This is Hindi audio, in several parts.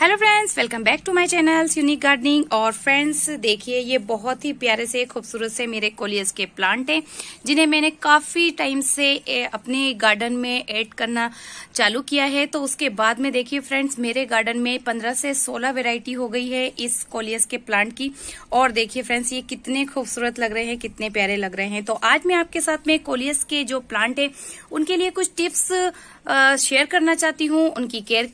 hello friends welcome back to my channel unique gardening और फ्रेंड्स देखिए ये बहुत ही प्यारे से खूबसूरत से मेरे कोलियस के प्लांट हैं जिन्हें मैंने काफ़ी टाइम से अपने गार्डन में ऐड करना चालू किया है तो उसके बाद में देखिए फ्रेंड्स मेरे गार्डन में 15 से 16 वेरायटी हो गई है इस कोलियस के प्लांट की और देखिये फ्रेंड्स ये कितने खूबसूरत लग रहे हैं कितने प्यारे लग रहे हैं तो आज मैं आपके साथ में कोलियस के जो प्लांट है उनके लिए कुछ टिप्स शेयर करना चाहती हूँ उनकी केयर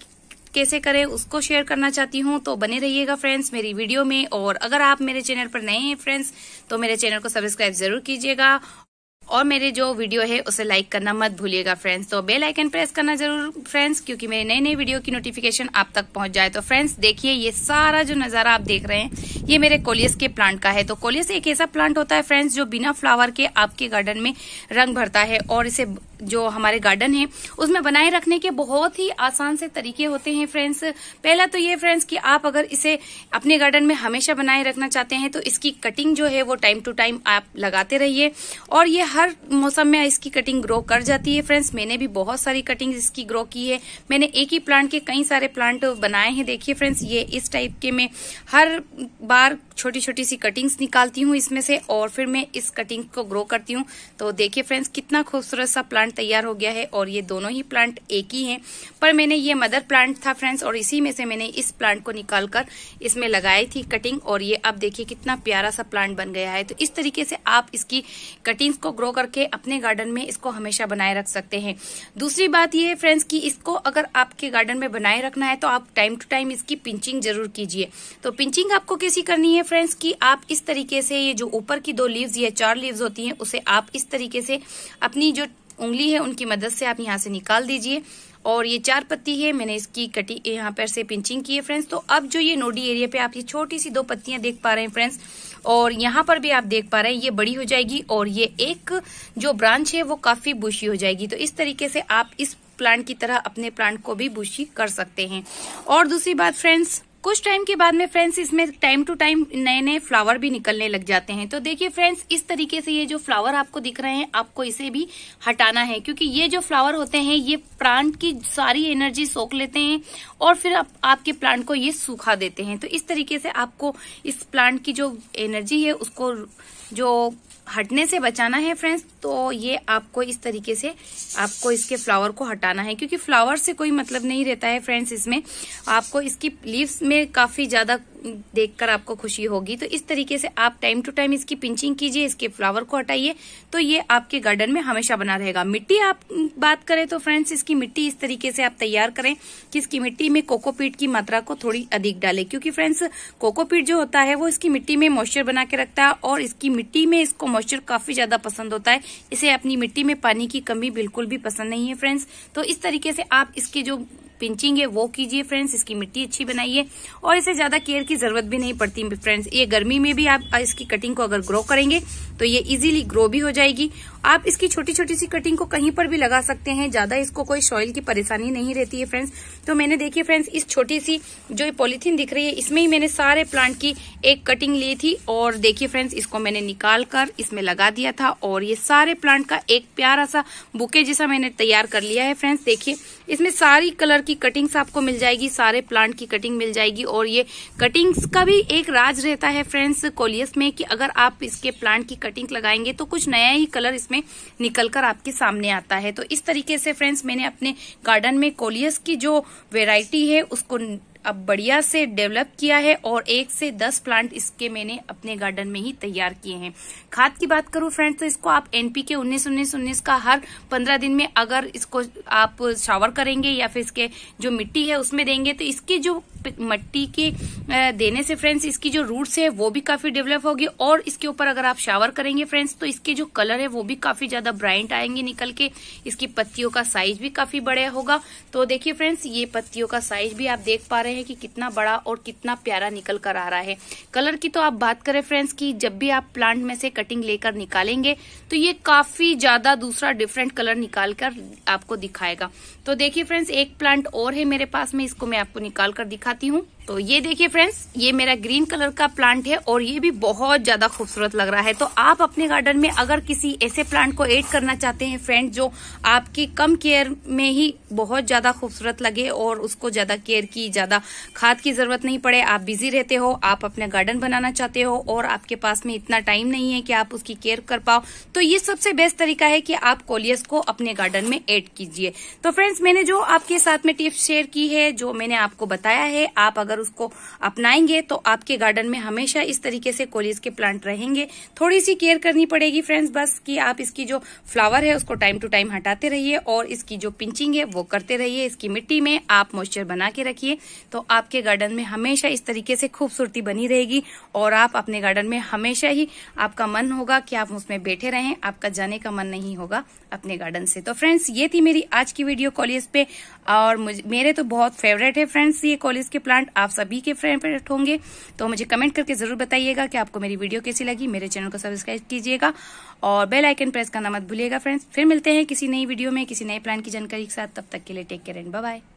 कैसे करें उसको शेयर करना चाहती हूँ तो बने रहिएगा फ्रेंड्स मेरी वीडियो में और अगर आप मेरे चैनल पर नए हैं फ्रेंड्स तो मेरे चैनल को सब्सक्राइब जरूर कीजिएगा और मेरे जो वीडियो है उसे लाइक करना मत भूलिएगा फ्रेंड्स तो बेल आइकन प्रेस करना जरूर फ्रेंड्स क्योंकि मेरे नए नए वीडियो की नोटिफिकेशन आप तक पहुंच जाए तो फ्रेंड्स देखिए ये सारा जो नजारा आप देख रहे हैं ये मेरे कोलियस के प्लांट का है तो कोलियस एक ऐसा प्लांट होता है फ्रेंड्स जो बिना फ्लावर के आपके गार्डन में रंग भरता है और इसे जो हमारे गार्डन है उसमें बनाए रखने के बहुत ही आसान से तरीके होते हैं फ्रेंड्स पहला तो ये फ्रेंड्स कि आप अगर इसे अपने गार्डन में हमेशा बनाए रखना चाहते हैं तो इसकी कटिंग जो है वो टाइम टू टाइम आप लगाते रहिए और ये हर मौसम में इसकी कटिंग ग्रो कर जाती है फ्रेंड्स मैंने भी बहुत सारी कटिंग इसकी ग्रो की है मैंने एक ही प्लांट के कई सारे प्लांट बनाए हैं देखिए फ्रेंड्स ये इस टाइप के में हर बार छोटी छोटी सी कटिंग्स निकालती हूँ इसमें से और फिर मैं इस कटिंग को ग्रो करती हूँ तो देखिए फ्रेंड्स कितना खूबसूरत सा प्लांट तैयार हो गया है और ये दोनों ही प्लांट एक ही हैं पर मैंने ये मदर प्लांट था फ्रेंड्स और इसी में से मैंने इस प्लांट को निकाल कर इसमें लगाई थी कटिंग और ये अब देखिए कितना प्यारा सा प्लांट बन गया है तो इस तरीके से आप इसकी कटिंग्स को ग्रो करके अपने गार्डन में इसको हमेशा बनाए रख सकते हैं दूसरी बात ये है फ्रेंड्स की इसको अगर आपके गार्डन में बनाए रखना है तो आप टाइम टू टाइम इसकी पिंचिंग जरूर कीजिए तो पिंचिंग आपको कैसी करनी है फ्रेंड्स कि आप इस तरीके से ये जो ऊपर की दो लीव्स ये चार लीव्स होती हैं उसे आप इस तरीके से अपनी जो उंगली है उनकी मदद से आप यहाँ से निकाल दीजिए और ये चार पत्ती है मैंने इसकी कटी यहाँ पर से पिंचिंग की है फ्रेंड्स तो अब जो ये नोडी एरिया पे आप ये छोटी सी दो पत्तियां देख पा रहे हैं फ्रेंड्स और यहाँ पर भी आप देख पा रहे हैं ये बड़ी हो जाएगी और ये एक जो ब्रांच है वो काफी बुशी हो जाएगी तो इस तरीके से आप इस प्लांट की तरह अपने प्लांट को भी बुशी कर सकते हैं और दूसरी बात फ्रेंड्स कुछ टाइम के बाद में फ्रेंड्स इसमें टाइम टू टाइम नए नए फ्लावर भी निकलने लग जाते हैं तो देखिए फ्रेंड्स इस तरीके से ये जो फ्लावर आपको दिख रहे हैं आपको इसे भी हटाना है क्योंकि ये जो फ्लावर होते हैं ये प्लांट की सारी एनर्जी सोख लेते हैं और फिर आप, आपके प्लांट को ये सूखा देते हैं तो इस तरीके से आपको इस प्लांट की जो एनर्जी है उसको जो हटने से बचाना है फ्रेंड्स तो ये आपको इस तरीके से आपको इसके फ्लावर को हटाना है क्योंकि फ्लावर से कोई मतलब नहीं रहता है फ्रेंड्स इसमें आपको इसकी लीव्स में काफी ज्यादा देखकर आपको खुशी होगी तो इस तरीके से आप टाइम टू टाइम इसकी पिंचिंग कीजिए इसके फ्लावर को हटाइए तो ये आपके गार्डन में हमेशा बना रहेगा मिट्टी आप बात करें तो फ्रेंड्स इसकी मिट्टी इस तरीके से आप तैयार करें कि इसकी मिट्टी में कोकोपीट की मात्रा को थोड़ी अधिक डालें क्योंकि फ्रेंड्स कोकोपीट जो होता है वो इसकी मिट्टी में मॉइस्चर बना के रखता है और इसकी मिट्टी में इसको मॉइस्चर काफी ज्यादा पसंद होता है इसे अपनी मिट्टी में पानी की कमी बिल्कुल भी पसंद नहीं है फ्रेंड्स तो इस तरीके से आप इसके जो पिंचिंग है वो कीजिए फ्रेंड्स इसकी मिट्टी अच्छी बनाइए और इसे ज्यादा केयर की जरूरत भी नहीं पड़ती फ्रेंड्स ये गर्मी में भी आप इसकी कटिंग को अगर ग्रो करेंगे तो ये इजीली ग्रो भी हो जाएगी आप इसकी छोटी छोटी सी कटिंग को कहीं पर भी लगा सकते हैं ज्यादा इसको कोई सॉइल की परेशानी नहीं रहती है फ्रेंड्स तो मैंने देखिए फ्रेंड्स इस छोटी सी जो पॉलीथीन दिख रही है इसमें ही मैंने सारे प्लांट की एक कटिंग ली थी और देखिए फ्रेंड्स इसको मैंने निकाल कर इसमें लगा दिया था और ये सारे प्लांट का एक प्यारा सा बुके जैसा मैंने तैयार कर लिया है फ्रेंड्स देखिए इसमें सारी कलर की कटिंग्स आपको मिल जाएगी सारे प्लांट की कटिंग मिल जाएगी और ये कटिंग्स का भी एक राज रहता है फ्रेंड्स कोलियस में कि अगर आप इसके प्लांट की कटिंग लगाएंगे तो कुछ नया ही कलर इसमें निकल कर आपके सामने आता है तो इस तरीके से फ्रेंड्स मैंने अपने गार्डन में कोलियस की जो वेराइटी है उसको अब बढ़िया से डेवलप किया है और एक से दस प्लांट इसके मैंने अपने गार्डन में ही तैयार किए हैं खाद की बात करूं फ्रेंड्स तो इसको आप एनपी के उन्नीस उन्नीस उन्नीस का हर पंद्रह दिन में अगर इसको आप शावर करेंगे या फिर इसके जो मिट्टी है उसमें देंगे तो इसकी जो मट्टी के देने से फ्रेंड्स इसकी जो रूट्स है वो भी काफी डेवलप होगी और इसके ऊपर अगर आप शावर करेंगे फ्रेंड्स तो इसके जो कलर है वो भी काफी ज्यादा ब्राइट आएंगे निकल के इसकी पत्तियों का साइज भी काफी बड़ा होगा तो देखिए फ्रेंड्स ये पत्तियों का साइज भी आप देख पा रहे हैं हैं कि कितना बड़ा और कितना प्यारा निकल कर आ रहा है कलर की तो आप बात करें फ्रेंड्स की जब भी आप प्लांट में से कटिंग लेकर निकालेंगे तो ये काफी ज्यादा दूसरा डिफरेंट कलर निकाल कर आपको दिखाएगा तो देखिए फ्रेंड्स एक प्लांट और है मेरे पास में इसको मैं आपको निकाल कर दिखाती हूँ तो ये देखिए फ्रेंड्स ये मेरा ग्रीन कलर का प्लांट है और ये भी बहुत ज्यादा खूबसूरत लग रहा है तो आप अपने गार्डन में अगर किसी ऐसे प्लांट को ऐड करना चाहते हैं फ्रेंड जो आपकी कम केयर में ही बहुत ज्यादा खूबसूरत लगे और उसको ज्यादा केयर की ज्यादा खाद की जरूरत नहीं पड़े आप बिजी रहते हो आप अपना गार्डन बनाना चाहते हो और आपके पास में इतना टाइम नहीं है कि आप उसकी केयर कर पाओ तो ये सबसे बेस्ट तरीका है कि आप कोलियस को अपने गार्डन में एड कीजिए तो फ्रेंड्स मैंने जो आपके साथ में टिप्स शेयर की है जो मैंने आपको बताया है आप अगर अगर उसको अपनाएंगे तो आपके गार्डन में हमेशा इस तरीके से कोलियस के प्लांट रहेंगे थोड़ी सी केयर करनी पड़ेगी फ्रेंड्स बस कि आप इसकी जो फ्लावर है उसको टाइम टू टाइम हटाते रहिए और इसकी जो पिंचिंग है वो करते रहिए इसकी मिट्टी में आप मॉइस्चर बना के रखिए तो आपके गार्डन में हमेशा इस तरीके से खूबसूरती बनी रहेगी और आप अपने गार्डन में हमेशा ही आपका मन होगा कि आप उसमें बैठे रहें आपका जाने का मन नहीं होगा अपने गार्डन से तो फ्रेंड्स ये थी मेरी आज की वीडियो कॉलेज पे और मेरे तो बहुत फेवरेट है फ्रेंड्स ये कॉलेज के प्लांट आप आप सभी के फेवरेट होंगे तो मुझे कमेंट करके जरूर बताइएगा कि आपको मेरी वीडियो कैसी लगी मेरे चैनल को सब्सक्राइब कीजिएगा और बेल आइकन प्रेस करना मत भूलिएगा फ्रेंड्स फिर मिलते हैं किसी नई वीडियो में किसी नए प्लान की जानकारी के साथ तब तक के लिए टेक केयर एंड बाय